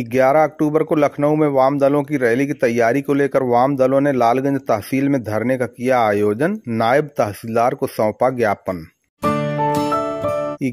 11 अक्टूबर को लखनऊ में वाम दलों की रैली की तैयारी को लेकर वाम दलों ने लालगंज तहसील में धरने का किया आयोजन नायब तहसीलदार को सौंपा ज्ञापन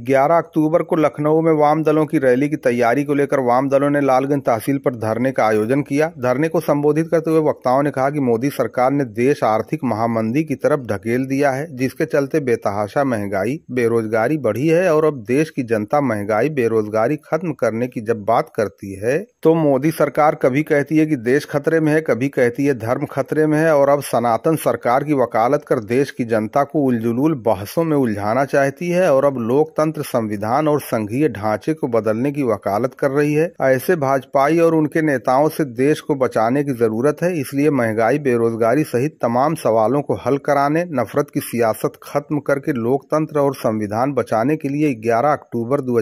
ग्यारह अक्टूबर को लखनऊ में वाम दलों की रैली की तैयारी को लेकर वाम दलों ने लालगंज तहसील पर धरने का आयोजन किया धरने को संबोधित करते हुए वक्ताओं ने कहा कि मोदी सरकार ने देश आर्थिक महामंदी की तरफ ढकेल दिया है जिसके चलते बेतहाशा महंगाई बेरोजगारी बढ़ी है और अब देश की जनता महंगाई बेरोजगारी खत्म करने की जब बात करती है तो मोदी सरकार कभी कहती है कि देश खतरे में है कभी कहती है धर्म खतरे में है और अब सनातन सरकार की वकालत कर देश की जनता को उलझुलूल बहसों में उलझाना चाहती है और अब लोकतंत्र संविधान और संघीय ढांचे को बदलने की वकालत कर रही है ऐसे भाजपाई और उनके नेताओं से देश को बचाने की जरूरत है इसलिए महंगाई बेरोजगारी सहित तमाम सवालों को हल कराने नफरत की सियासत खत्म करके लोकतंत्र और संविधान बचाने के लिए ग्यारह अक्टूबर दो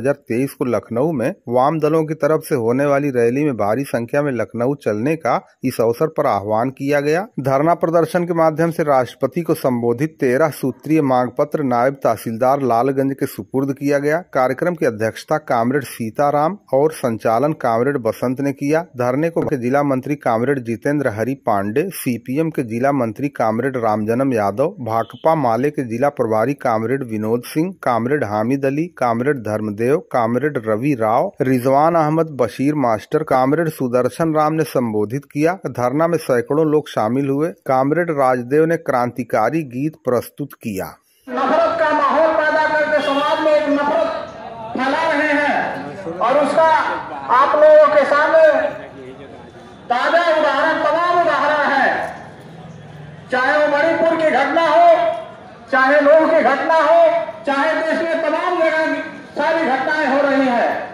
को लखनऊ में वाम दलों की तरफ से होने वाली रैली में भारी संख्या में लखनऊ चलने का इस अवसर पर आह्वान किया गया धरना प्रदर्शन के माध्यम से राष्ट्रपति को संबोधित तेरह सूत्रीय मांग पत्र नायब तहसीलदार लालगंज के सुपुर्द किया गया कार्यक्रम की अध्यक्षता कामरेड सीताराम और संचालन कामरेड बसंत ने किया धरने को जिला मंत्री कामरेड जितेंद्र हरि पांडे सी के जिला मंत्री कामरेड रामजनम यादव भाकपा माले के जिला प्रभारी comrade Vinod Singh comrade Hamid Ali comrade Dharmdev comrade Ravi Rao Rizwan Ahmad Bashir master collector comrade Sudarshan Ram ने संबोधित किया धरना में सैकड़ों लोग शामिल हुए कामरेड राजदेव ने क्रांतिकारी गीत प्रस्तुत किया नफरत का माहौल पैदा करके समाज में एक नफरत फैला रहे हैं और उसका आप लोगों के सामने ताजा उदाहरण तमाम उदाहरण है चाहे वो मणिपुर की घटना हो चाहे लोगों की घटना हो चाहे देश में तमाम जगह सारी घटनाएं हो रही है